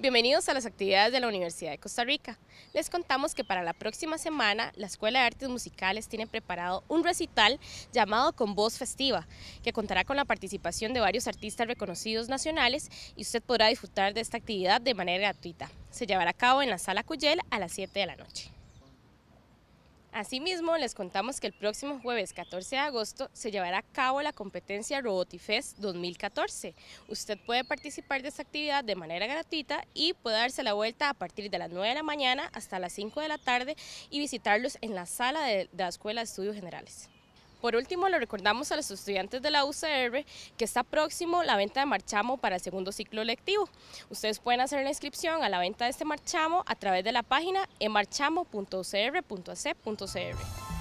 Bienvenidos a las actividades de la Universidad de Costa Rica. Les contamos que para la próxima semana la Escuela de Artes Musicales tiene preparado un recital llamado Con Voz Festiva, que contará con la participación de varios artistas reconocidos nacionales y usted podrá disfrutar de esta actividad de manera gratuita. Se llevará a cabo en la Sala Cuyel a las 7 de la noche. Asimismo, les contamos que el próximo jueves 14 de agosto se llevará a cabo la competencia Robotifest 2014. Usted puede participar de esta actividad de manera gratuita y puede darse la vuelta a partir de las 9 de la mañana hasta las 5 de la tarde y visitarlos en la sala de la Escuela de Estudios Generales. Por último, le recordamos a los estudiantes de la UCR que está próximo la venta de marchamo para el segundo ciclo lectivo. Ustedes pueden hacer la inscripción a la venta de este marchamo a través de la página emarchamo.ucr.ac.cr.